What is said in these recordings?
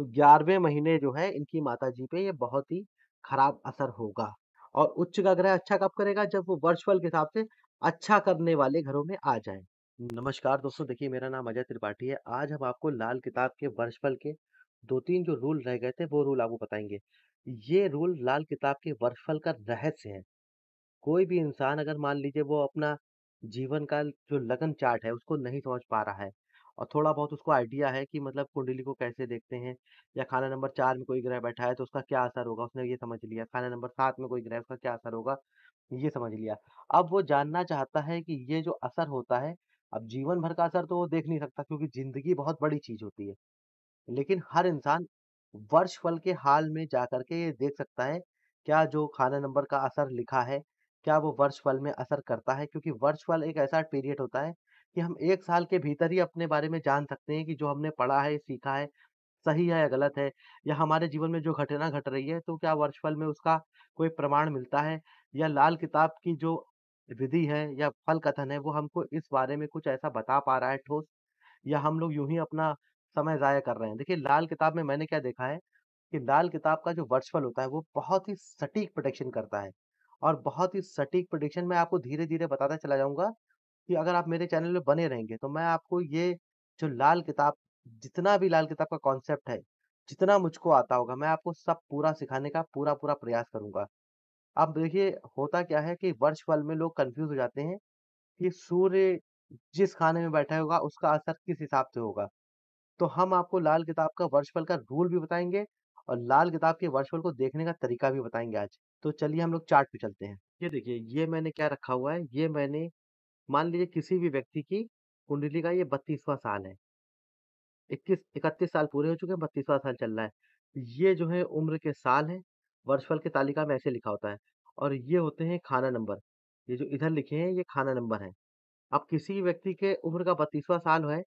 तो ग्यारहवें महीने जो है इनकी माता जी पे ये बहुत ही खराब असर होगा और उच्च का ग्रह अच्छा कब करेगा जब वो वर्ष के हिसाब से अच्छा करने वाले घरों में आ जाए नमस्कार दोस्तों देखिए मेरा नाम अजय त्रिपाठी है आज हम आपको लाल किताब के वर्षफल के दो तीन जो रूल रह गए थे वो रूल आपको बताएंगे ये रूल लाल किताब के वर्षफल का रहस्य है कोई भी इंसान अगर मान लीजिए वो अपना जीवन का जो लगन चार्ट है उसको नहीं समझ पा रहा है और थोड़ा बहुत उसको आइडिया है कि मतलब कुंडली को कैसे देखते हैं या खाना नंबर चार में कोई ग्रह बैठा है तो उसका क्या असर होगा उसने ये समझ लिया खाना नंबर सात में कोई ग्रह उसका क्या असर होगा ये समझ लिया अब वो जानना चाहता है कि ये जो असर होता है अब जीवन भर का असर तो वो देख नहीं सकता क्योंकि जिंदगी बहुत बड़ी चीज होती है लेकिन हर इंसान वर्ष फल के हाल में जा करके ये देख सकता है क्या जो खाना नंबर का असर लिखा है क्या वो वर्ष फल में असर करता है क्योंकि वर्ष फल एक ऐसा पीरियड होता है कि हम एक साल के भीतर ही अपने बारे में जान सकते हैं कि जो हमने पढ़ा है, सीखा है, सही है या गलत है या हमारे जीवन में जो घटना घट रही है, तो क्या वर्षफल में उसका कोई प्रमाण मिलता है या लाल किताब की जो विधि है या फल कथन है, वो हमको इस बारे में कुछ ऐसा बता पा रहा है ठोस या हम लोग यूं ही अपना समय ज़ाया कर रहे हैं। देखिए, लाल किताब में मैंने क्या देखा है कि लाल किताब का जो वर्षफल होता है, वो बहुत ही सटीक प्रोडिक्शन करता है और बहुत ही सटीक प्रोडिक्शन मैं आपको धीरे-धीरे बताता चला जाऊंगा कि अगर आप मेरे चैनल में बने रहेंगे तो मैं आपको ये जो लाल किताब जितना भी लाल किताब का कॉन्सेप्ट है जितना मुझको आता होगा मैं आपको सब पूरा सिखाने का पूरा पूरा प्रयास करूंगा अब देखिए होता क्या है कि वर्ष फल में लोग कंफ्यूज हो जाते हैं कि सूर्य जिस खाने में बैठा होगा उसका असर किस हिसाब से होगा तो हम आपको लाल किताब का वर्षफल का रूल भी बताएंगे और लाल किताब के वर्षफल को देखने का तरीका भी बताएंगे आज तो चलिए हम लोग चार्ट पे चलते हैं ये देखिए ये मैंने क्या रखा हुआ है ये मैंने मान लीजिए किसी भी व्यक्ति की कुंडली का ये बत्तीसवां साल है। इक्कीस इकतीस साल पूरे हो चुके हैं, बत्तीसवा साल चल रहा है। ये जो है उम्र के साल हैं, वर्षफल की तालिका में ऐसे लिखा होता है और ये होते हैं खाना नंबर। ये जो इधर लिखे हैं, ये खाना नंबर है अब किसी व्यक्ति के उम्र का बत्तीसवां साल है,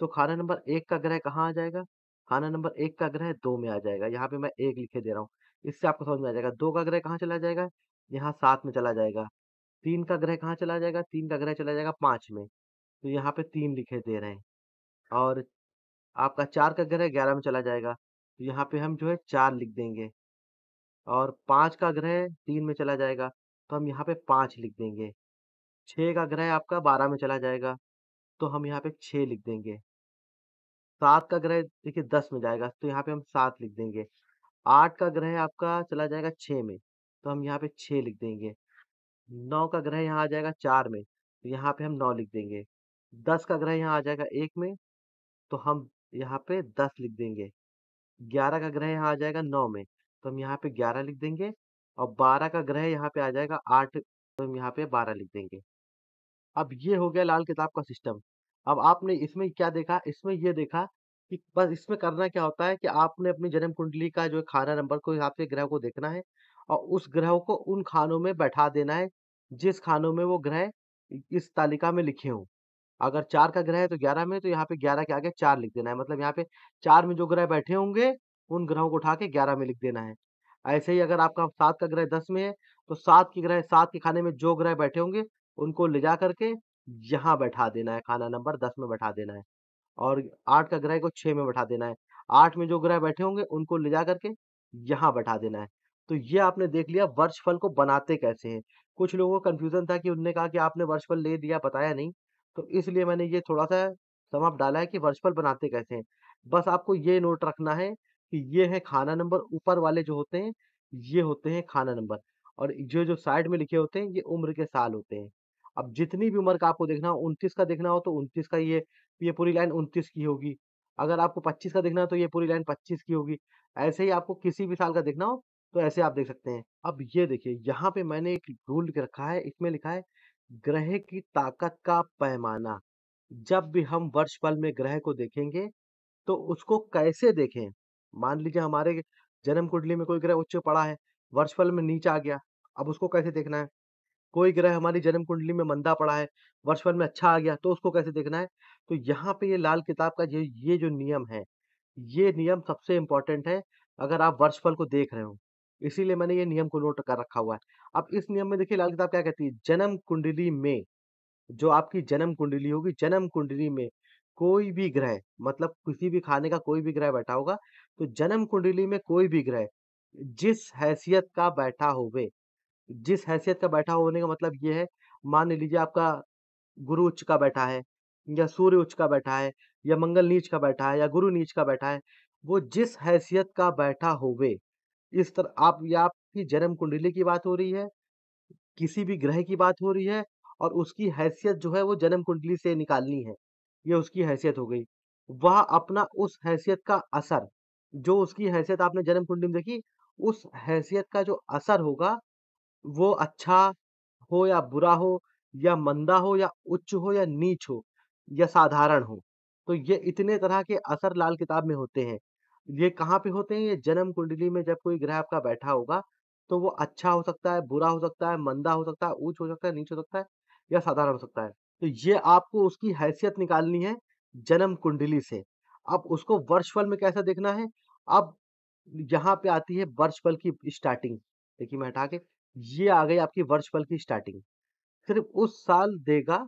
तो खाना नंबर एक का ग्रह कहाँ आ जाएगा? खाना नंबर एक का ग्रह दो में आ जाएगा। यहाँ पे मैं एक लिखे दे रहा हूँ। इससे आपको समझ में आ जाएगा। दो का ग्रह कहाँ चला जाएगा? यहाँ सात में चला जाएगा। तीन का ग्रह कहाँ चला जाएगा तीन का ग्रह चला जाएगा पांच में तो यहाँ पे तीन लिखे दे रहे हैं और आपका चार का ग्रह ग्यारह में चला जाएगा तो यहाँ पे हम जो है चार लिख देंगे और पाँच का ग्रह तीन में चला जाएगा तो हम यहाँ पे पाँच लिख देंगे छः का ग्रह आपका बारह में चला जाएगा तो हम यहाँ पे छः लिख देंगे सात का ग्रह देखिए दस में जाएगा तो यहाँ पे हम सात लिख देंगे आठ का ग्रह आपका चला जाएगा छः में तो हम यहाँ पे छः लिख देंगे नौ का ग्रह यहाँ आ जाएगा चार में तो यहाँ पे हम नौ लिख देंगे दस का ग्रह यहाँ आ जाएगा एक में तो हम यहाँ पे दस लिख देंगे ग्यारह का ग्रह यहाँ आ जाएगा नौ में तो हम यहाँ पे ग्यारह लिख देंगे और बारह का ग्रह यहाँ पे आ जाएगा आठ तो हम यहाँ पे बारह लिख देंगे अब ये हो गया लाल किताब का सिस्टम अब आपने इसमें क्या देखा इसमें ये देखा कि बस इसमें करना क्या होता है कि आपने अपनी जन्म कुंडली का जो खाना नंबर को हिसाब से ग्रह को देखना है और उस ग्रह को उन खानों में बैठा देना है जिस खानों में वो ग्रह इस तालिका में लिखे हों अगर चार का ग्रह है तो ग्यारह में तो यहाँ पे ग्यारह के आगे चार लिख देना है मतलब यहाँ पे चार में जो ग्रह बैठे होंगे उन ग्रहों को उठा के ग्यारह में लिख देना है ऐसे ही अगर आपका सात का ग्रह दस में है तो सात के ग्रह सात के खाने में जो ग्रह बैठे होंगे उनको ले जा करके यहाँ बैठा देना है खाना नंबर दस में बैठा देना है और आठ का ग्रह को छह में बैठा देना है आठ में जो ग्रह बैठे होंगे उनको ले जा करके यहाँ बैठा देना है तो ये आपने देख लिया वर्षफल को बनाते कैसे हैं कुछ लोगों का कंफ्यूजन था कि उनने कहा कि आपने वर्षफल ले लिया बताया नहीं तो इसलिए मैंने ये थोड़ा सा समाप्त डाला है कि वर्षफल बनाते कैसे हैं बस आपको ये नोट रखना है कि ये है खाना नंबर ऊपर वाले जो होते हैं ये होते हैं खाना नंबर और जो जो साइड में लिखे होते हैं ये उम्र के साल होते हैं अब जितनी भी उम्र का आपको देखना हो उनतीस का देखना हो तो उनतीस का ये ये पूरी लाइन उनतीस की होगी अगर आपको पच्चीस का देखना हो तो ये पूरी लाइन पच्चीस की होगी ऐसे ही आपको किसी भी साल का देखना हो तो ऐसे आप देख सकते हैं अब ये देखिए यहाँ पे मैंने एक रूल रखा है इसमें लिखा है ग्रह की ताकत का पैमाना जब भी हम वर्ष पल में ग्रह को देखेंगे तो उसको कैसे देखें मान लीजिए हमारे जन्म कुंडली में कोई ग्रह उच्च पड़ा है वर्ष पल में नीचे आ गया अब उसको कैसे देखना है कोई ग्रह हमारी जन्म कुंडली में मंदा पड़ा है वर्ष पल में अच्छा आ गया तो उसको कैसे देखना है तो यहाँ पे ये लाल किताब का ये ये जो नियम है ये नियम सबसे इम्पोर्टेंट है अगर आप वर्ष फल को देख रहे हो इसीलिए मैंने ये नियम को नोट कर रखा हुआ है। अब इस नियम में देखिए लाल किताब क्या कहती है जन्म कुंडली में जो आपकी जन्म कुंडली होगी जन्म कुंडली में कोई भी ग्रह मतलब किसी भी खाने का कोई भी ग्रह बैठा होगा तो जन्म कुंडली में कोई भी ग्रह जिस हैसियत का बैठा होवे जिस हैसियत का बैठा होने का मतलब ये है मान लीजिए आपका गुरु उच्च का बैठा है या सूर्य उच्च का बैठा है या मंगल नीच का बैठा है या गुरु नीच का बैठा है वो जिस हैसियत का बैठा होवे इस तरह आप या आपकी जन्म कुंडली की बात हो रही है किसी भी ग्रह की बात हो रही है और उसकी हैसियत जो है वो जन्म कुंडली से निकालनी है ये उसकी हैसियत हो गई वह अपना उस हैसियत का असर जो उसकी हैसियत आपने जन्म कुंडली में देखी उस हैसियत का जो असर होगा वो अच्छा हो या बुरा हो या मंदा हो या उच्च हो या नीच हो या साधारण हो तो ये इतने तरह के असर लाल किताब में होते हैं ये कहाँ पे होते हैं? ये जन्म कुंडली में जब कोई ग्रह आपका बैठा होगा, तो वो अच्छा हो सकता है, बुरा हो सकता है, मंदा हो सकता है, ऊंच हो सकता है, नीच हो सकता है या साधारण हो सकता है। तो ये आपको उसकी हैसियत निकालनी है जन्म कुंडली से। अब उसको वर्षफल में कैसा देखना है? अब यहाँ पे आती है वर्षफल की स्टार्टिंग। देखिए मैं हटा के, ये आ गई आपकी वर्षफल की स्टार्टिंग। सिर्फ़ उस साल देगा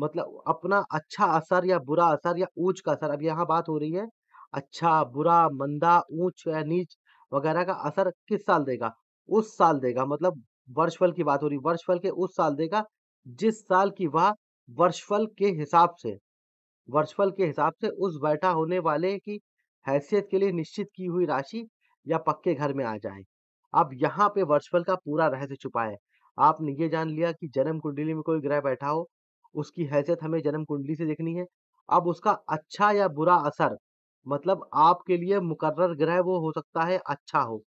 मतलब अपना अच्छा असर या बुरा असर या ऊंच का असर। अब यहाँ बात हो रही है अच्छा बुरा मंदा ऊंच या नीच वगैरह का असर किस साल देगा उस साल देगा मतलब वर्षफल की बात हो रही वर्षफल के उस साल देगा जिस साल की वह वर्षफल के हिसाब से वर्षफल के हिसाब से उस बैठा होने वाले की हैसियत के लिए निश्चित की हुई राशि या पक्के घर में आ जाए अब यहाँ पे वर्षफल का पूरा रहस्य छुपा है आपने ये जान लिया कि जन्म कुंडली में कोई ग्रह बैठा हो उसकी हैसियत हमें जन्म कुंडली से देखनी है अब उसका अच्छा या बुरा असर मतलब आपके लिए मुकर्र ग्रह वो हो सकता है अच्छा हो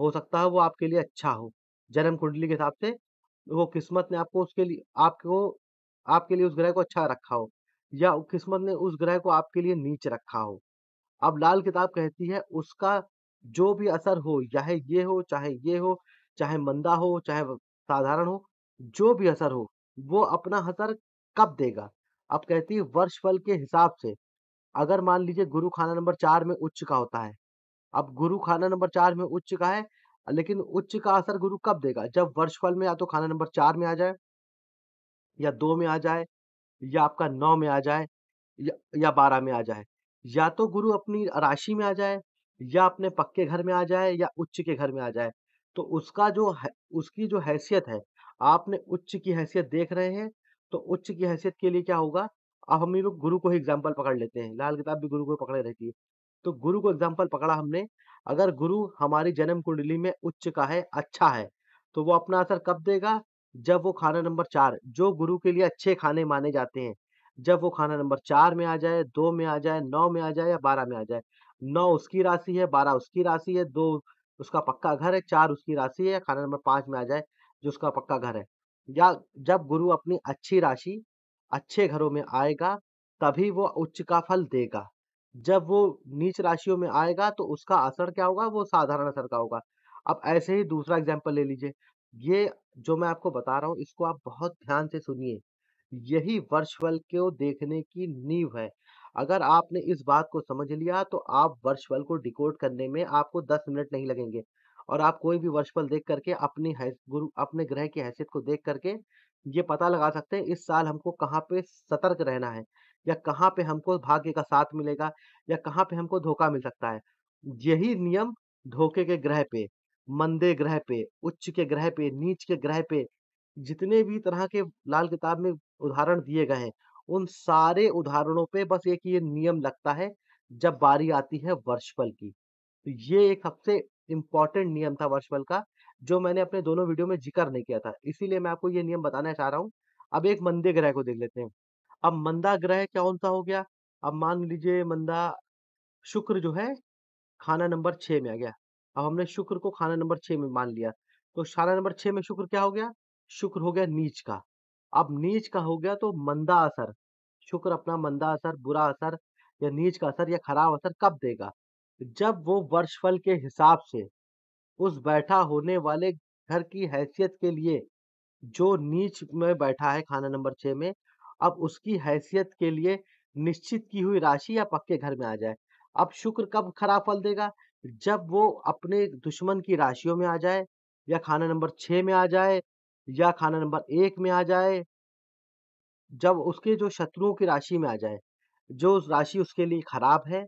हो सकता है वो आपके लिए अच्छा हो जन्म कुंडली के हिसाब से वो किस्मत ने आपको उसके लिए आपको आपके लिए उस ग्रह को अच्छा रखा हो या किस्मत ने उस ग्रह को आपके लिए नीच रखा हो अब लाल किताब कहती है उसका जो भी असर हो चाहे ये हो चाहे ये हो चाहे मंदा हो चाहे साधारण हो जो भी असर हो वो अपना असर कब देगा अब कहती है वर्ष फल के हिसाब से अगर मान लीजिए गुरु खाना नंबर चार में उच्च का होता है अब गुरु खाना नंबर चार में उच्च का है लेकिन उच्च का असर गुरु कब देगा जब वर्षफल में या तो खाना नंबर चार में आ जाए या दो में आ जाए या आपका नौ में आ जाए या, या बारह में आ जाए या तो गुरु अपनी राशि में आ जाए या अपने पक्के घर में आ जाए या उच्च के घर में आ जाए तो उसका जो है, उसकी जो हैसियत है आपने उच्च की हैसियत देख रहे हैं तो उच्च की हैसियत के लिए क्या होगा अब हम लोग गुरु को ही एग्जाम्पल पकड़ लेते हैं लाल किताब भी गुरु को पकड़े रहती है तो गुरु को एग्जाम्पल पकड़ा हमने अगर गुरु हमारी जन्म कुंडली में उच्च का है अच्छा है तो वो अपना असर कब देगा जब वो खाना नंबर चार जो गुरु के लिए अच्छे खाने माने जाते हैं जब वो खाना नंबर चार में आ जाए दो में आ जाए नौ में आ जाए या बारह में आ जाए नौ उसकी राशि है बारह उसकी राशि है दो उसका पक्का घर है चार उसकी राशि है खाना नंबर पांच में आ जाए जो उसका पक्का घर है या जब गुरु अपनी अच्छी राशि अच्छे घरों में आएगा तभी वो उच्च का फल देगा जब वो नीच राशियों में आएगा तो उसका असर क्या होगा वो साधारण असर का होगा अब ऐसे ही दूसरा एग्जाम्पल ले लीजिए ये जो मैं आपको बता रहा हूँ इसको आप बहुत ध्यान से सुनिए यही वर्षफल को देखने की नींव है अगर आपने इस बात को समझ लिया तो आप फल को डिकोड करने में आपको दस मिनट नहीं लगेंगे और आप कोई भी वर्षफल देख करके अपनी गुरु अपने ग्रह की हैसियत को देख करके ये पता लगा सकते हैं इस साल हमको कहाँ पे सतर्क रहना है या कहाँ पे हमको भाग्य का साथ मिलेगा या कहाँ पे हमको धोखा मिल सकता है यही नियम धोखे के ग्रह पे मंदे ग्रह पे उच्च के ग्रह पे नीच के ग्रह पे जितने भी तरह के लाल किताब में उदाहरण दिए गए हैं उन सारे उदाहरणों पे बस एक ये नियम लगता है जब बारी आती है वर्षफल की तो ये एक सबसे इम्पॉर्टेंट नियम था वर्षफल का जो मैंने अपने दोनों वीडियो में जिक्र नहीं किया था इसीलिए मैं आपको ये नियम बताना चाह रहा हूँ अब एक मंदे ग्रह को देख लेते हैं अब मंदा ग्रह क्या कौन सा हो गया अब मान लीजिए मंदा शुक्र जो है खाना नंबर छः में आ गया अब हमने शुक्र को खाना नंबर छः में मान लिया तो खाना नंबर छः में शुक्र क्या हो गया शुक्र हो गया नीच का अब नीच का हो गया तो मंदा असर शुक्र अपना मंदा असर बुरा असर या नीच का असर या खराब असर कब देगा जब वो वर्षफल के हिसाब से उस बैठा होने वाले घर की हैसियत के लिए जो नीच में बैठा है खाना नंबर छह में अब उसकी हैसियत के लिए निश्चित की हुई राशि या पक्के घर में आ जाए अब शुक्र कब खराब फल देगा जब वो अपने दुश्मन की राशियों में आ जाए या खाना नंबर छह में आ जाए या खाना नंबर एक में आ जाए जब उसके जो शत्रुओं की राशि में आ जाए जो उस राशि उसके लिए खराब है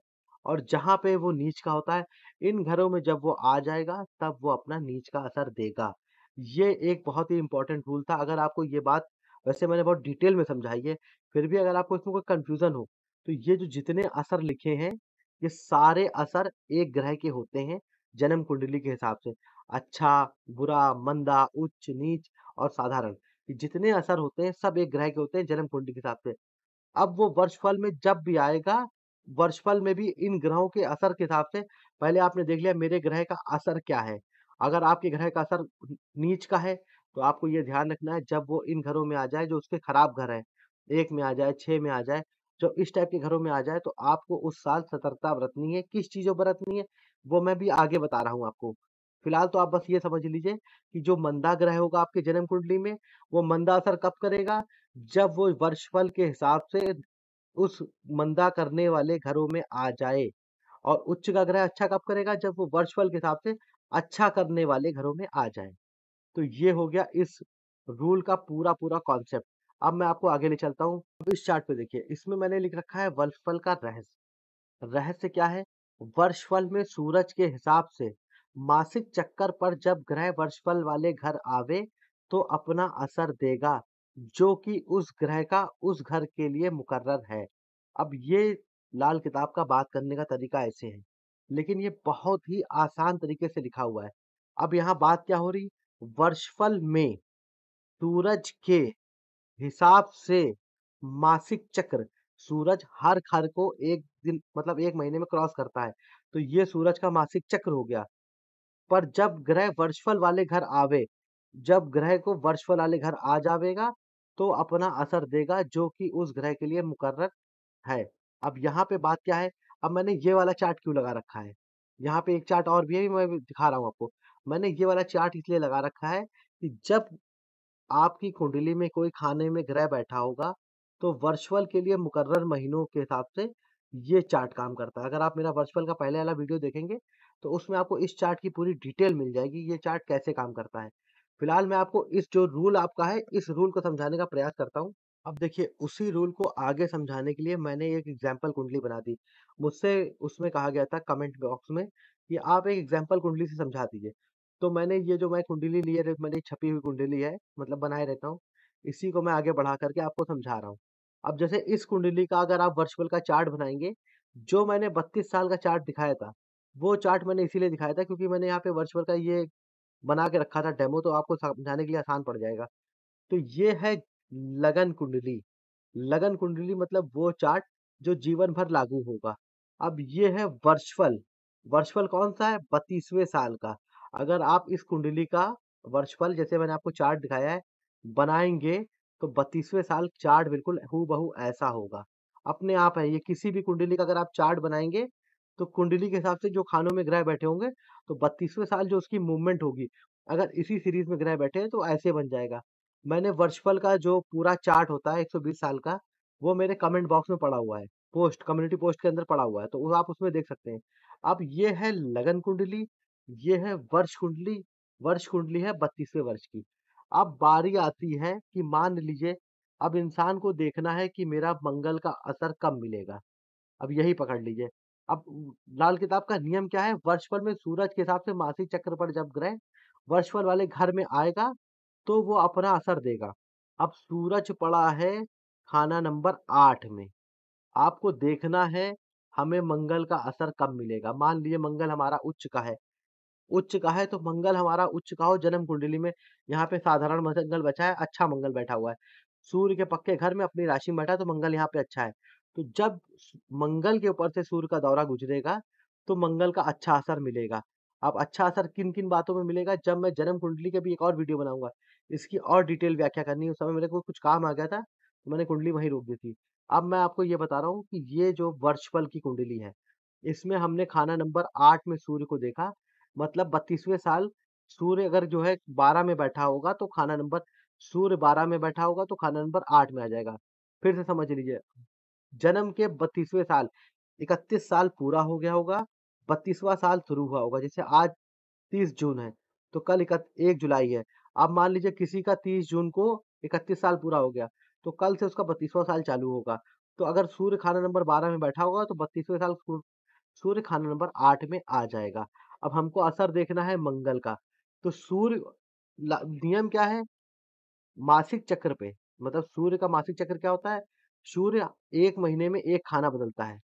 और जहां पे वो नीच का होता है इन घरों में जब वो आ जाएगा तब वो अपना नीच का असर देगा ये एक बहुत ही इंपॉर्टेंट रूल था अगर आपको ये बात वैसे मैंने बहुत डिटेल में समझाई है फिर भी अगर आपको इसमें कोई कंफ्यूजन हो तो ये जो जितने असर लिखे हैं ये सारे असर एक ग्रह के होते हैं जन्म कुंडली के हिसाब से अच्छा बुरा मंदा उच्च नीच और साधारण जितने असर होते हैं सब एक ग्रह के होते हैं जन्म कुंडली के हिसाब से अब वो वर्ष फल में जब भी आएगा वर्षफल में भी इन ग्रहों के असर के हिसाब से पहले आपने देख लिया मेरे ग्रह का असर क्या है अगर आपके ग्रह का असर नीच का है तो आपको ये ध्यान रखना है जब वो इन घरों में आ जाए जो उसके खराब घर है एक में आ जाए छः में आ जाए जो इस टाइप के घरों में आ जाए तो आपको उस साल सतर्कता बरतनी है किस चीज़ों बरतनी है वो मैं भी आगे बता रहा हूँ आपको फिलहाल तो आप बस ये समझ लीजिए कि जो मंदा ग्रह होगा आपके जन्म कुंडली में वो मंदा असर कब करेगा जब वो वर्षफल के हिसाब से उस मंदा करने वाले घरों में आ जाए और उच्च का ग्रह अच्छा कब करेगा जब वो वर्चुअल के हिसाब से अच्छा करने वाले घरों में आ जाए तो ये हो गया इस रूल का पूरा पूरा कॉन्सेप्ट अब मैं आपको आगे ले चलता हूँ इस चार्ट पे देखिए इसमें मैंने लिख रखा है वर्षफल का रहस्य रहस्य क्या है वर्षफल में सूरज के हिसाब से मासिक चक्कर पर जब ग्रह वर्षफल वाले घर आवे तो अपना असर देगा जो कि उस ग्रह का उस घर के लिए मुकर्र है। अब ये लाल किताब का बात करने का तरीका ऐसे है, लेकिन ये बहुत ही आसान तरीके से लिखा हुआ है। अब यहाँ बात क्या हो रही? वर्षफल में सूरज के हिसाब से मासिक चक्र सूरज हर घर को एक दिन मतलब एक महीने में क्रॉस करता है। तो ये सूरज का मासिक चक्र हो गया। पर जब ग्रह वर्षफल वाले घर आवे, जब ग्रह को वर्षफल वाले घर आ जाएगा तो अपना असर देगा जो कि उस ग्रह के लिए मुकर्र है। अब यहाँ पे बात क्या है, अब मैंने ये वाला चार्ट क्यों लगा रखा है? यहाँ पे एक चार्ट और भी है, मैं दिखा रहा हूँ आपको। मैंने ये वाला चार्ट इसलिए लगा रखा है कि जब आपकी कुंडली में कोई खाने में ग्रह बैठा होगा, तो वर्चुअल के लिए मुकर्रर महीनों के हिसाब से ये चार्ट काम करता है। अगर आप मेरा वर्चुअल का पहले वाला वीडियो देखेंगे, तो उसमें आपको इस चार्ट की पूरी डिटेल मिल जाएगी, ये चार्ट कैसे काम करता है। फिलहाल मैं आपको इस जो रूल आपका है इस रूल को समझाने का प्रयास करता हूँ अब देखिए उसी रूल को आगे समझाने के लिए मैंने एक एग्जाम्पल कुंडली बना दी मुझसे उसमें कहा गया था कमेंट बॉक्स में कि आप एक एग्जाम्पल कुंडली से समझा दीजिए तो मैंने ये जो मैं कुंडली ली है मैंने छपी हुई कुंडली है मतलब बनाए रहता हूँ इसी को मैं आगे बढ़ा करके आपको समझा रहा हूँ अब जैसे इस कुंडली का अगर आप वर्चुअल का चार्ट बनाएंगे जो मैंने बत्तीस साल का चार्ट दिखाया था वो चार्ट मैंने इसीलिए दिखाया था क्योंकि मैंने यहाँ पे वर्चुअल का ये बना के रखा था डेमो तो आपको समझाने के लिए आसान पड़ जाएगा तो ये है लगन कुंडली लगन कुंडली मतलब वो चार्ट जो जीवन भर लागू होगा अब ये है वर्चुअल वर्चुअल कौन सा है बत्तीसवें साल का अगर आप इस कुंडली का वर्चुअल जैसे मैंने आपको चार्ट दिखाया है बनाएंगे तो बत्तीसवें साल चार्ट बिल्कुल हु बहु ऐसा होगा अपने आप है ये किसी भी कुंडली का अगर आप चार्ट बनाएंगे तो कुंडली के हिसाब से जो खानों में ग्रह बैठे होंगे तो बत्तीसवें साल जो उसकी मूवमेंट होगी अगर इसी सीरीज में ग्रह बैठे हैं तो ऐसे बन जाएगा मैंने वर्षफल का जो पूरा चार्ट होता है 120 साल का वो मेरे कमेंट बॉक्स में पड़ा हुआ है पोस्ट कम्युनिटी पोस्ट के अंदर पड़ा हुआ है तो आप उसमें देख सकते हैं अब ये है लगन कुंडली ये है वर्ष कुंडली वर्ष कुंडली है बत्तीसवें वर्ष की अब बारी आती है कि मान लीजिए अब इंसान को देखना है कि मेरा मंगल का असर कब मिलेगा अब यही पकड़ लीजिए अब लाल किताब का नियम क्या है वर्ष वर्षफल में सूरज के हिसाब से मासिक चक्र पर जब ग्रह वर्षफल वाले घर में आएगा तो वो अपना असर देगा अब सूरज पड़ा है खाना नंबर आठ में आपको देखना है हमें मंगल का असर कब मिलेगा मान लीजिए मंगल हमारा उच्च का है उच्च का है तो मंगल हमारा उच्च का हो जन्म कुंडली में यहाँ पे साधारण मंगल बचा है अच्छा मंगल बैठा हुआ है सूर्य के पक्के घर में अपनी राशि में बैठा तो मंगल यहाँ पे अच्छा है तो जब मंगल के ऊपर से सूर्य का दौरा गुजरेगा तो मंगल का अच्छा असर मिलेगा अब अच्छा असर किन किन बातों में मिलेगा जब मैं जन्म कुंडली का भी एक और वीडियो बनाऊंगा इसकी और डिटेल व्याख्या करनी है उस समय मेरे को कुछ काम आ गया था तो मैंने कुंडली वहीं रोक दी थी अब मैं आपको ये बता रहा हूँ कि ये जो वर्षफल की कुंडली है इसमें हमने खाना नंबर आठ में सूर्य को देखा मतलब बत्तीसवें साल सूर्य अगर जो है बारह में बैठा होगा तो खाना नंबर सूर्य बारह में बैठा होगा तो खाना नंबर आठ में आ जाएगा फिर से समझ लीजिए जन्म के बत्तीसवें साल इकतीस साल पूरा हो गया होगा बत्तीसवा साल शुरू हुआ होगा जैसे आज तीस जून है तो कल इकत एक जुलाई है अब मान लीजिए किसी का तीस जून को इकतीस साल पूरा हो गया तो कल से उसका बत्तीसवा साल चालू होगा तो अगर सूर्य खाना नंबर बारह में बैठा होगा तो बत्तीसवें साल सूर्य खाना नंबर आठ में आ जाएगा अब हमको असर देखना है मंगल का तो सूर्य नियम क्या है मासिक चक्र पे मतलब सूर्य का मासिक चक्र क्या होता है सूर्य एक महीने में एक खाना बदलता है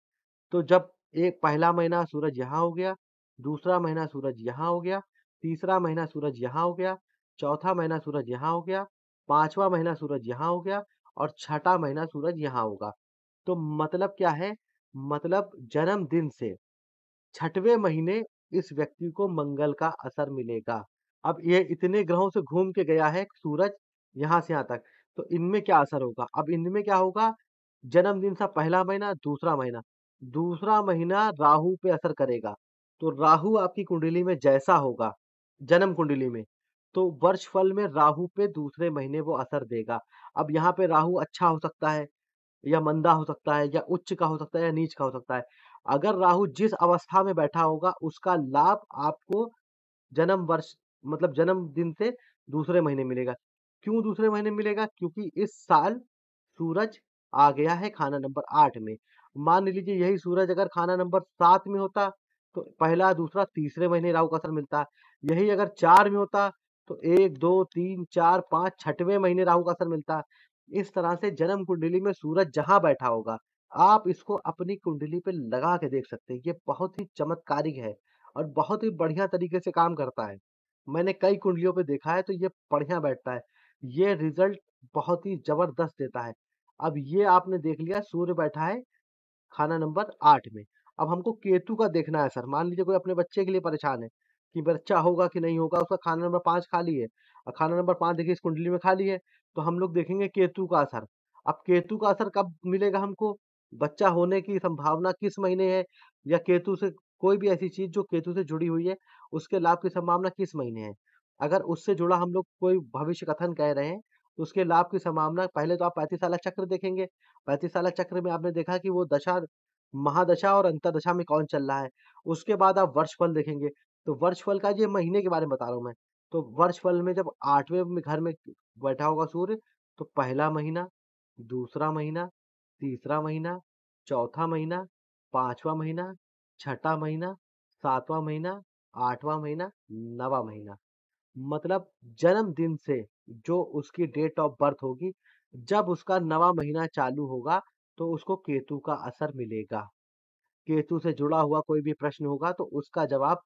तो जब एक पहला महीना सूरज यहाँ हो गया दूसरा महीना सूरज यहाँ हो गया तीसरा महीना सूरज यहाँ हो गया चौथा महीना सूरज यहाँ हो गया पांचवा महीना सूरज यहाँ हो गया और छठा महीना सूरज यहाँ होगा तो मतलब क्या है मतलब जन्मदिन से छठवें महीने इस व्यक्ति को मंगल का असर मिलेगा अब ये इतने ग्रहों से घूम के गया है सूरज यहाँ से यहाँ तक तो इनमें क्या असर होगा अब इनमें क्या होगा जन्मदिन सा पहला महीना दूसरा महीना दूसरा महीना राहु पे असर करेगा तो राहु आपकी कुंडली में जैसा होगा जन्म कुंडली में तो वर्ष फल में राहु पे दूसरे महीने वो असर देगा अब यहाँ पे राहु अच्छा हो सकता है या मंदा हो सकता है या उच्च का हो सकता है या नीच का हो सकता है अगर राहु जिस अवस्था में बैठा होगा उसका लाभ आपको जन्म वर्ष मतलब जन्म दिन से दूसरे महीने मिलेगा क्यों दूसरे महीने मिलेगा क्योंकि इस साल सूरज आ गया है खाना नंबर आठ में मान लीजिए यही सूरज अगर खाना नंबर सात में होता तो पहला दूसरा तीसरे महीने राहु का असर मिलता यही अगर चार में होता तो एक दो तीन चार पांच छठवें महीने राहु का असर मिलता इस तरह से जन्म कुंडली में सूरज जहां बैठा होगा आप इसको अपनी कुंडली पे लगा के देख सकते हैं ये बहुत ही चमत्कारिक है और बहुत ही बढ़िया तरीके से काम करता है मैंने कई कुंडलियों पे देखा है तो ये बढ़िया बैठता है ये रिजल्ट बहुत ही जबरदस्त देता है अब ये आपने देख लिया सूर्य बैठा है खाना नंबर आठ में अब हमको केतु का देखना है सर मान लीजिए कोई अपने बच्चे के लिए परेशान है कि बच्चा होगा कि नहीं होगा उसका खाना नंबर पाँच खाली है और खाना नंबर पाँच देखिए इस कुंडली में खाली है तो हम लोग देखेंगे केतु का असर अब केतु का असर कब मिलेगा हमको बच्चा होने की संभावना किस महीने है या केतु से कोई भी ऐसी चीज जो केतु से जुड़ी हुई है उसके लाभ की संभावना किस महीने है अगर उससे जुड़ा हम लोग कोई भविष्य कथन कह रहे हैं तो उसके लाभ की संभावना पहले तो आप साल चक्र देखेंगे पैंतीस साल चक्र में आपने देखा कि वो दशा महादशा और अंतरदशा में कौन चल रहा है उसके बाद आप वर्षफल देखेंगे तो वर्षफल का ये महीने के बारे में बता रहा हूँ मैं तो वर्ष फल में जब आठवें घर में बैठा होगा सूर्य तो पहला महीना दूसरा महीना तीसरा महीना चौथा महीना पांचवा महीना छठा महीना सातवां महीना आठवां महीना नवा महीना मतलब जन्मदिन से जो उसकी डेट ऑफ बर्थ होगी, जब उसका नवा महीना चालू होगा, तो उसको केतु का असर मिलेगा। केतु से जुड़ा हुआ कोई भी प्रश्न होगा तो उसका जवाब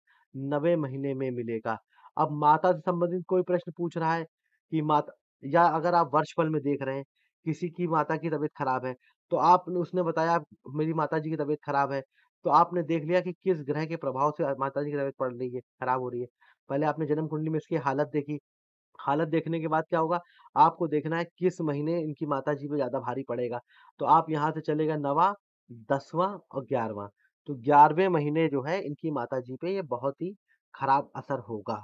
नवे महीने में मिलेगा। अब माता से संबंधित कोई प्रश्न पूछ रहा है कि माता या अगर आप वर्षफल में देख रहे हैं, किसी की माता की तबीयत खराब है, तो आप उसने बताया मेरी माता जी की तबीयत खराब है, तो आपने देख लिया कि किस ग्रह के प्रभाव से माता जी की तबीयत पड़ रही है खराब हो रही है। पहले आपने जन्म कुंडली में इसकी हालत देखी। हालत देखने के बाद क्या होगा आपको देखना है किस महीने इनकी माता जी पे ज्यादा भारी पड़ेगा तो आप यहाँ से चलेगा नवा दसवां और ग्यारहवां तो ग्यारहवें महीने जो है इनकी माता जी पे ये बहुत ही खराब असर होगा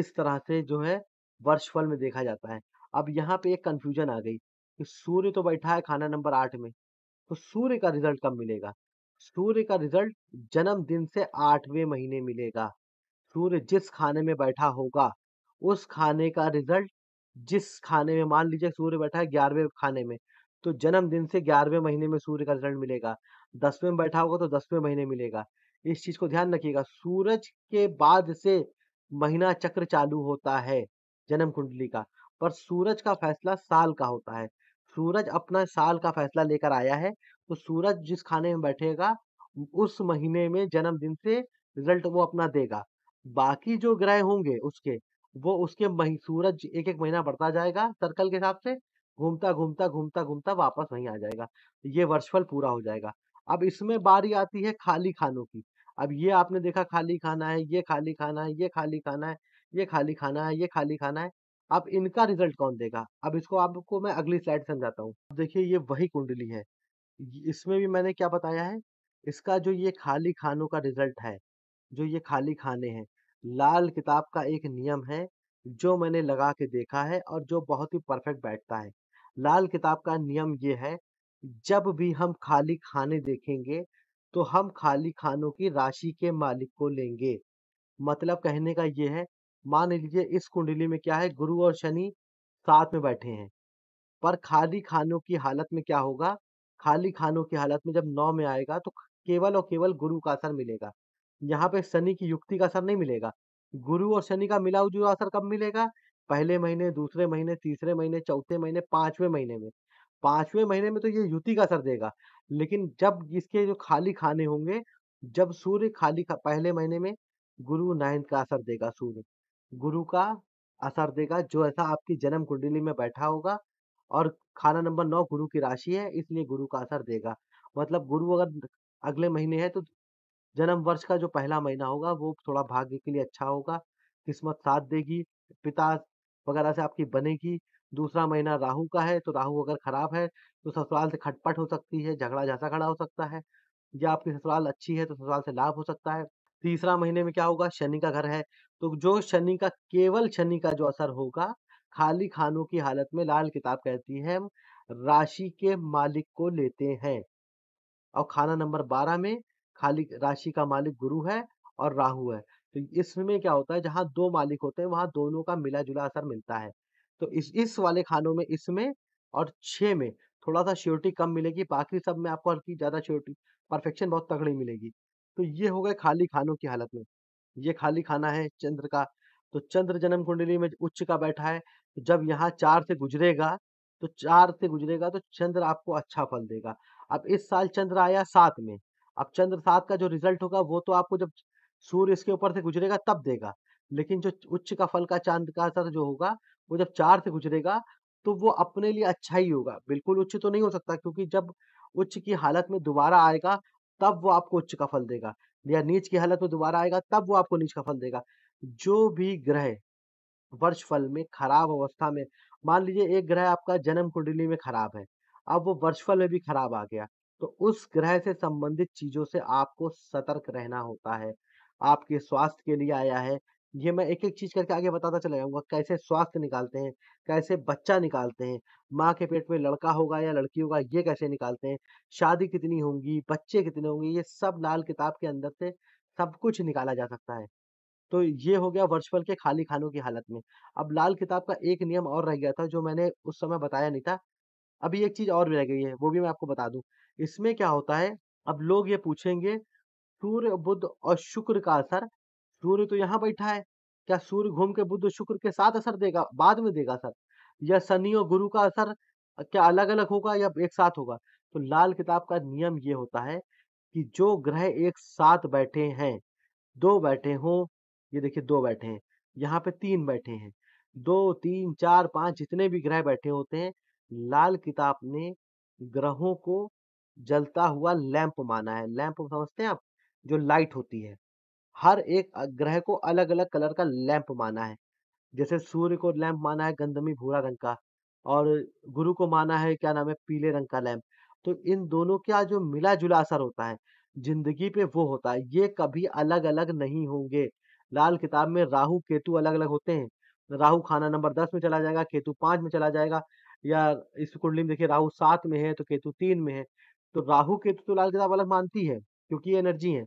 इस तरह से जो है वर्षफल में देखा जाता है अब यहाँ पे एक कंफ्यूजन आ गई कि सूर्य तो बैठा है खाना नंबर आठ में तो सूर्य का रिजल्ट कब मिलेगा सूर्य का रिजल्ट जन्मदिन से आठवें महीने मिलेगा सूर्य जिस खाने में बैठा होगा उस खाने का रिजल्ट जिस खाने में मान लीजिए सूर्य बैठा है ग्यारहवें खाने में तो जन्मदिन से ग्यारहवें महीने में सूर्य का रिजल्ट मिलेगा दसवें में बैठा होगा तो दसवें महीने मिलेगा इस चीज को ध्यान रखिएगा सूरज के बाद से महीना चक्र चालू होता है जन्म कुंडली का पर सूरज का फैसला साल का होता है सूरज अपना साल का फैसला लेकर आया है तो सूरज जिस खाने में बैठेगा उस महीने में जन्मदिन से रिजल्ट वो अपना देगा बाकी जो ग्रह होंगे उसके वो उसके मही सूरज एक एक महीना बढ़ता जाएगा सर्कल के हिसाब से घूमता घूमता घूमता घूमता वापस वहीं आ जाएगा ये वर्षफल पूरा हो जाएगा अब इसमें बारी आती है खाली खानों की अब ये आपने देखा खाली खाना है ये खाली खाना है ये खाली खाना है ये खाली खाना है ये खाली खाना है अब इनका रिजल्ट कौन देगा अब इसको आपको मैं अगली स्लाइड समझाता हूँ देखिए ये वही कुंडली है इसमें भी मैंने क्या बताया है इसका जो ये खाली खानों का रिजल्ट है जो ये खाली खाने हैं लाल किताब का एक नियम है जो मैंने लगा के देखा है और जो बहुत ही परफेक्ट बैठता है लाल किताब का नियम ये है जब भी हम खाली खाने देखेंगे तो हम खाली खानों की राशि के मालिक को लेंगे मतलब कहने का ये है मान लीजिए इस कुंडली में क्या है गुरु और शनि साथ में बैठे हैं पर खाली खानों की हालत में क्या होगा खाली खानों की हालत में जब नौ में आएगा तो केवल और केवल गुरु का असर मिलेगा यहाँ पे शनि की युक्ति का असर नहीं मिलेगा गुरु और शनि का मिला जुला असर कब मिलेगा पहले महीने दूसरे महीने तीसरे महीने चौथे महीने पांचवें महीने में पांचवें महीने में तो ये युति का असर देगा लेकिन जब इसके जो खाली खाने होंगे जब सूर्य खाली खा, पहले महीने में गुरु नाइन्थ का असर देगा सूर्य गुरु का असर देगा जो ऐसा आपकी जन्म कुंडली में बैठा होगा और खाना नंबर नौ गुरु की राशि है इसलिए गुरु का असर देगा मतलब गुरु अगर अगले महीने है तो जन्म वर्ष का जो पहला महीना होगा वो थोड़ा भाग्य के लिए अच्छा होगा किस्मत साथ देगी पिता वगैरह से आपकी बनेगी दूसरा महीना राहु का है तो राहु अगर खराब है तो ससुराल से खटपट हो सकती है झगड़ा झांसा खड़ा हो सकता है या आपकी ससुराल अच्छी है तो ससुराल से लाभ हो सकता है तीसरा महीने में क्या होगा शनि का घर है तो जो शनि का केवल शनि का जो असर होगा खाली खानों की हालत में लाल किताब कहती है हम राशि के मालिक को लेते हैं और खाना नंबर बारह में खाली राशि का मालिक गुरु है और राहु है तो इसमें क्या होता है जहाँ दो मालिक होते हैं वहां दोनों का मिला जुला असर मिलता है तो इस इस वाले खानों में इसमें और छ में थोड़ा सा श्योरिटी कम मिलेगी बाकी सब में आपको हल्की ज़्यादा श्योरिटी परफेक्शन बहुत तगड़ी मिलेगी तो ये हो गए खाली खानों की हालत में ये खाली खाना है चंद्र का तो चंद्र जन्म कुंडली में उच्च का बैठा है तो जब यहाँ चार से गुजरेगा तो चार से गुजरेगा तो चंद्र आपको अच्छा फल देगा अब इस साल चंद्र आया सात में अब चंद्र सात का जो रिजल्ट होगा वो तो आपको जब सूर्य इसके ऊपर से गुजरेगा तब देगा लेकिन जो उच्च का फल का चांद का असर जो होगा वो जब चार से गुजरेगा तो वो अपने लिए अच्छा ही होगा बिल्कुल उच्च तो नहीं हो सकता क्योंकि जब उच्च की हालत में दोबारा आएगा तब वो आपको उच्च का फल देगा या नीच की हालत में दोबारा आएगा तब वो आपको नीच का फल देगा जो भी ग्रह वर्ष फल में खराब अवस्था में मान लीजिए एक ग्रह आपका जन्म कुंडली में खराब है अब वो वर्ष फल में भी खराब आ गया तो उस ग्रह से संबंधित चीजों से आपको सतर्क रहना होता है आपके स्वास्थ्य के लिए आया है ये मैं एक एक चीज करके आगे बताता चला जाऊंगा कैसे स्वास्थ्य निकालते हैं कैसे बच्चा निकालते हैं माँ के पेट में लड़का होगा या लड़की होगा ये कैसे निकालते हैं शादी कितनी होंगी बच्चे कितने होंगे ये सब लाल किताब के अंदर से सब कुछ निकाला जा सकता है तो ये हो गया वर्चुअल के खाली खानों की हालत में अब लाल किताब का एक नियम और रह गया था जो मैंने उस समय बताया नहीं था अभी एक चीज और भी रह गई है वो भी मैं आपको बता दूं इसमें क्या होता है अब लोग ये पूछेंगे सूर्य बुद्ध और शुक्र का असर सूर्य तो यहाँ बैठा है क्या सूर्य घूम के बुद्ध शुक्र के साथ असर देगा बाद में देगा सर या शनि और गुरु का असर क्या अलग अलग होगा या एक साथ होगा तो लाल किताब का नियम ये होता है कि जो ग्रह एक साथ बैठे हैं दो बैठे हों ये देखिए दो बैठे हैं यहाँ पे तीन बैठे हैं दो तीन चार पांच जितने भी ग्रह बैठे होते हैं लाल किताब ने ग्रहों को जलता हुआ लैंप माना है लैंप समझते हैं आप जो लाइट होती है हर एक ग्रह को अलग अलग कलर का लैंप माना है जैसे सूर्य को लैंप माना है गंदमी भूरा रंग का और गुरु को माना है क्या नाम है पीले रंग का लैंप तो इन दोनों का जो मिला जुला असर होता है जिंदगी पे वो होता है ये कभी अलग अलग नहीं होंगे लाल किताब में राहु केतु अलग अलग होते हैं राहु खाना नंबर दस में चला जाएगा केतु पांच में चला जाएगा या इस कुंडली में देखिए राहु सात में है तो केतु तीन में है तो राहु केतु तो लाल किताब अलग मानती है क्योंकि ये एनर्जी है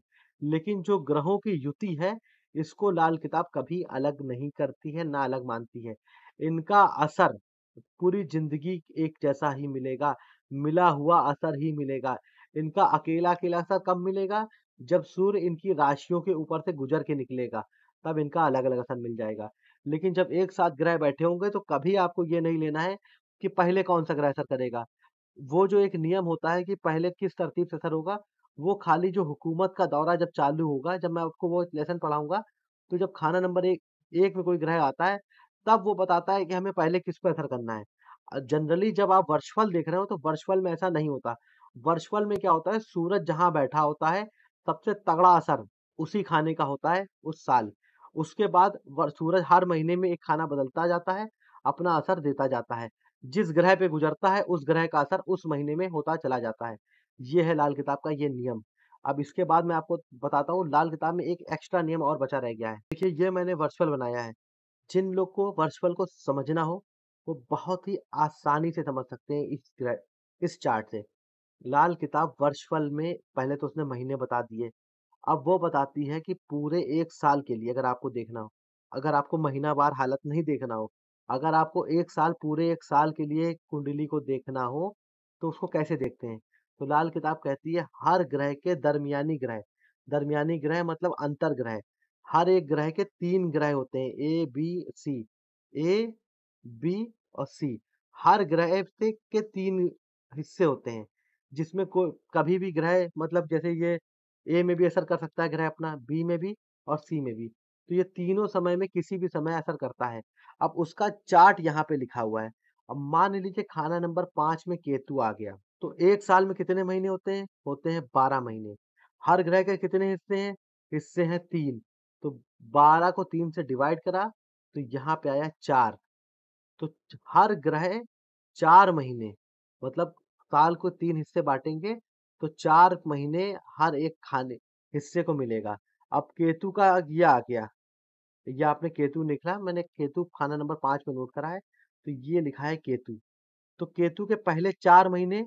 लेकिन जो ग्रहों की युति है इसको लाल किताब कभी अलग नहीं करती है ना अलग मानती है इनका असर पूरी जिंदगी एक जैसा ही मिलेगा मिला हुआ असर ही मिलेगा इनका अकेला अकेला असर कब मिलेगा जब सूर्य इनकी राशियों के ऊपर से गुजर के निकलेगा तब इनका अलग अलग असर मिल जाएगा लेकिन जब एक साथ ग्रह बैठे होंगे तो कभी आपको ये नहीं लेना है कि पहले कौन सा ग्रह असर करेगा वो जो एक नियम होता है कि पहले किस तरतीब से असर होगा, वो खाली जो हुकूमत का दौरा जब चालू होगा, जब मैं आपको वो लेसन पढ़ाऊंगा तो जब खाना नंबर एक, एक में कोई ग्रह आता है, तब वो बताता है कि हमें पहले किस पर असर करना है। जनरली जब आप वर्षफल देख रहे हो तो वर्षफल में ऐसा नहीं होता। वर्षफल में क्या होता है सूरज जहाँ बैठा होता है, सबसे तगड़ा असर उसी खाने का होता है उस साल। उसके बाद सूरज हर महीने में एक खाना बदलता जाता है, अपना असर देता जाता है। जिस ग्रह पे गुजरता है उस ग्रह का असर उस महीने में होता चला जाता है ये है लाल किताब का ये नियम अब इसके बाद मैं आपको बताता हूँ लाल किताब में एक एक्स्ट्रा नियम और बचा रह गया है देखिए ये मैंने वर्चुअल बनाया है जिन लोग को वर्चुअल को समझना हो वो बहुत ही आसानी से समझ सकते हैं इस ग्रह इस चार्ट से लाल किताब वर्चुअल में पहले तो उसने महीने बता दिए अब वो बताती है कि पूरे एक साल के लिए अगर आपको देखना हो अगर आपको महीना बार हालत नहीं देखना हो अगर आपको एक साल पूरे एक साल के लिए कुंडली को देखना हो तो उसको कैसे देखते हैं तो लाल किताब कहती है हर ग्रह के दरमियानी ग्रह दरमियानी ग्रह मतलब अंतर ग्रह हर एक ग्रह के तीन ग्रह होते हैं A B C A B और सी हर ग्रह के तीन हिस्से होते हैं जिसमें कोई कभी भी ग्रह मतलब जैसे ये ए में भी असर कर सकता है ग्रह अपना बी में भी और सी में भी तो ये तीनों समय में किसी भी समय असर करता है अब उसका चार्ट यहाँ पे लिखा हुआ है अब मान लीजिए खाना नंबर पांच में केतु आ गया तो एक साल में कितने महीने होते हैं होते हैं बारह महीने हर ग्रह के कितने हिस्से हैं हिस्से हैं तीन तो बारह को तीन से डिवाइड करा तो यहाँ पे आया चार तो हर ग्रह चार महीने मतलब साल को तीन हिस्से बांटेंगे तो चार महीने हर एक खाने हिस्से को मिलेगा अब केतु का यह आ गया ये आपने केतु निकला मैंने केतु खाना नंबर पांच में नोट करा है तो ये लिखा है केतु तो केतु के पहले चार महीने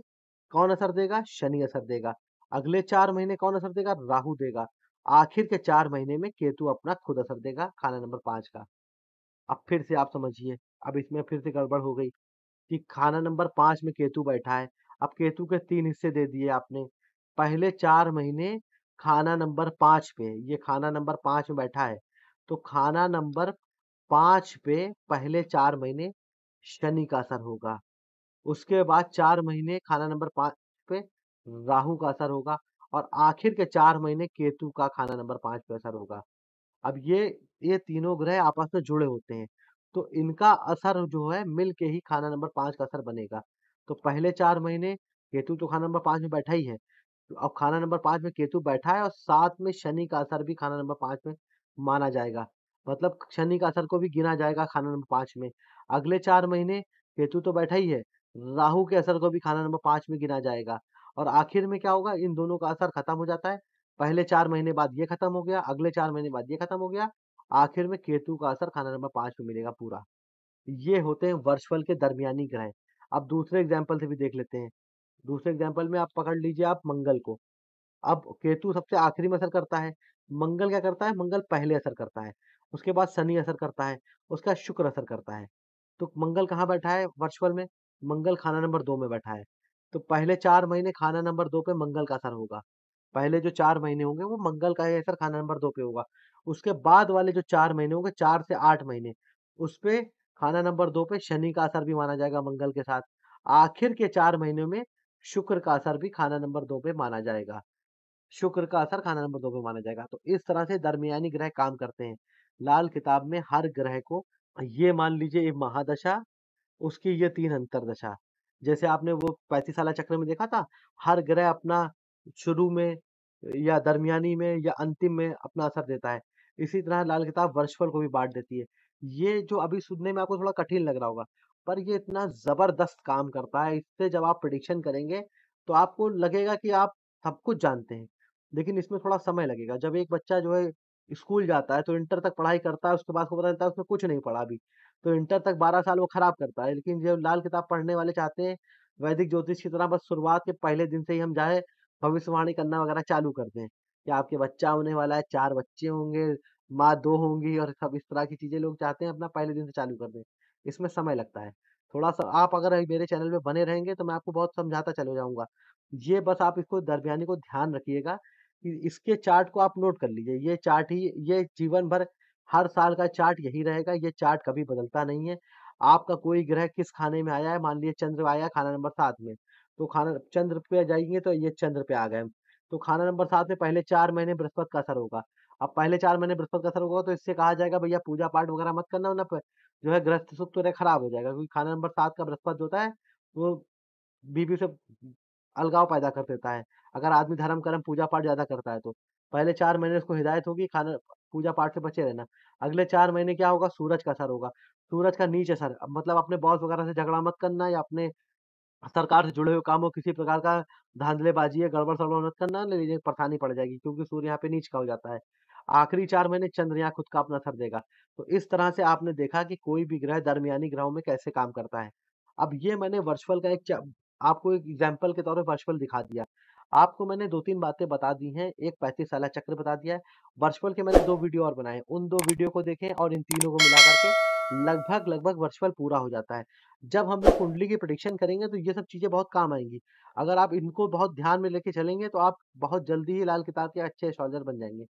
कौन असर देगा शनि असर देगा अगले चार महीने कौन असर देगा राहु देगा आखिर के चार महीने में केतु अपना खुद असर देगा खाना नंबर पांच का अब फिर से आप समझिए अब इसमें फिर से गड़बड़ हो गई कि खाना नंबर पांच में केतु बैठा है अब केतु के तीन हिस्से दे दिए आपने पहले चार महीने खाना नंबर पांच पे ये खाना नंबर पांच में बैठा है तो खाना नंबर पांच पे पहले चार महीने शनि का असर होगा उसके बाद चार महीने खाना नंबर पाँच पे राहु का असर होगा और आखिर के चार महीने केतु का खाना नंबर पांच पे असर होगा अब ये ये तीनों ग्रह आपस में जुड़े होते हैं तो इनका असर जो है मिल के ही खाना नंबर पांच का असर बनेगा तो पहले चार महीने केतु तो खाना नंबर पांच में बैठा ही है अब खाना नंबर पांच में केतु बैठा है और साथ में शनि का असर भी खाना नंबर पांच में माना जाएगा मतलब शनि का असर को भी गिना जाएगा खाना नंबर पांच में अगले चार महीने केतु तो बैठा ही है राहु के असर को भी खाना नंबर पांच में गिना जाएगा और आखिर में क्या होगा इन दोनों का असर खत्म हो जाता है पहले चार महीने बाद ये खत्म हो गया अगले चार महीने बाद ये खत्म हो गया आखिर में केतु का असर खाना नंबर पांच में मिलेगा पूरा ये होते हैं वर्षफल के दरमियानी ग्रह अब दूसरे एग्जाम्पल से भी देख लेते हैं दूसरे एग्जाम्पल में आप पकड़ लीजिए आप मंगल को अब केतु सबसे आखिरी में असर करता है मंगल क्या करता है मंगल पहले असर करता है उसके बाद शनि असर करता है उसका शुक्र असर करता है तो मंगल कहाँ बैठा है वर्चुअल में मंगल खाना नंबर दो में बैठा है तो पहले चार महीने खाना नंबर दो पे मंगल का असर होगा पहले जो चार महीने होंगे वो मंगल का असर खाना नंबर दो पे होगा उसके बाद वाले जो चार महीने होंगे चार से आठ महीने उस पर खाना नंबर दो पे शनि का असर भी माना जाएगा मंगल के साथ आखिर के चार महीनों में शुक्र का असर भी खाना नंबर दो पे माना जाएगा शुक्र का असर खाना नंबर दो पे माना जाएगा तो इस तरह से दरमियानी ग्रह काम करते हैं लाल किताब में हर ग्रह को ये मान लीजिए ये महादशा उसकी ये तीन अंतरदशा जैसे आपने वो पैंतीस साल चक्र में देखा था हर ग्रह अपना शुरू में या दरमियानी में या अंतिम में अपना असर देता है इसी तरह लाल किताब वर्षफल को भी बांट देती है ये जो अभी सुनने में आपको थोड़ा कठिन लग रहा होगा पर ये इतना जबरदस्त काम करता है इससे जब आप प्रडिक्शन करेंगे तो आपको लगेगा कि आप सब कुछ जानते हैं लेकिन इसमें थोड़ा समय लगेगा जब एक बच्चा जो है स्कूल जाता है तो इंटर तक पढ़ाई करता है उसके बाद को पता चलता है उसने कुछ नहीं पढ़ा अभी तो इंटर तक बारह साल वो खराब करता है लेकिन जो लाल किताब पढ़ने वाले चाहते हैं वैदिक ज्योतिष की तरह बस शुरुआत के पहले दिन से ही हम जाए भविष्यवाणी करना वगैरह चालू कर दें कि आपके बच्चा होने वाला है चार बच्चे होंगे माँ दो होंगी और सब इस तरह की चीजें लोग चाहते हैं अपना पहले दिन से चालू कर दें इसमें समय लगता है थोड़ा सा आप अगर मेरे चैनल में बने रहेंगे तो मैं आपको बहुत समझाता चले जाऊंगा ये बस आप इसको दरमियानी को ध्यान रखिएगा इसके चार्ट को आप नोट कर लीजिए ये चार्ट ही ये जीवन भर हर साल का चार्ट यही रहेगा ये चार्ट कभी बदलता नहीं है आपका कोई ग्रह किस खाने में आया है मान लीजिए चंद्र आया खाना नंबर सात में तो खाना चंद्र पे जाएंगे तो ये चंद्र पे आ गए तो खाना नंबर सात में पहले चार महीने बृहस्पति का असर होगा अब पहले चार महीने बृहस्पति का असर होगा तो इससे कहा जाएगा भैया पूजा पाठ वगैरह मत करना वरना जो है ग्रस्त सुख तो खराब हो जाएगा क्योंकि खाना नंबर सात का बृहस्पति जो होता है वो बीबी से अलगाव पैदा कर देता है अगर आदमी धर्म कर्म पूजा पाठ ज्यादा करता है तो पहले चार महीने उसको हिदायत होगी खाना पूजा पाठ से बचे रहना अगले चार महीने क्या होगा सूरज का असर होगा सूरज का नीचे असर मतलब अपने बॉस वगैरह से झगड़ा मत करना या अपने सरकार से जुड़े हुए काम हो किसी प्रकार का धांधलेबाजी या गड़बड़ सड़बड़ मत करना ले लीजिए परेशानी पड़ जाएगी क्योंकि सूर्य यहाँ पे नीच का हो जाता है आखिरी चार महीने चंद्र यहाँ खुद का अपना असर देगा तो इस तरह से आपने देखा कि कोई भी ग्रह दरमियानी ग्रहों में कैसे काम करता है अब ये मैंने वर्चुअल का एक आपको एक एग्जाम्पल के तौर पर वर्चुअल दिखा दिया आपको मैंने दो तीन बातें बता दी हैं एक पैंतीस साल चक्र बता दिया है वर्चुअल के मैंने दो वीडियो और बनाए उन दो वीडियो को देखें और इन तीनों को मिला करके लगभग लगभग वर्चुअल पूरा हो जाता है जब हम लोग कुंडली की प्रडिक्शन करेंगे तो ये सब चीज़ें बहुत काम आएंगी अगर आप इनको बहुत ध्यान में लेके चलेंगे तो आप बहुत जल्दी ही लाल किताब के अच्छे शॉल्जर बन जाएंगे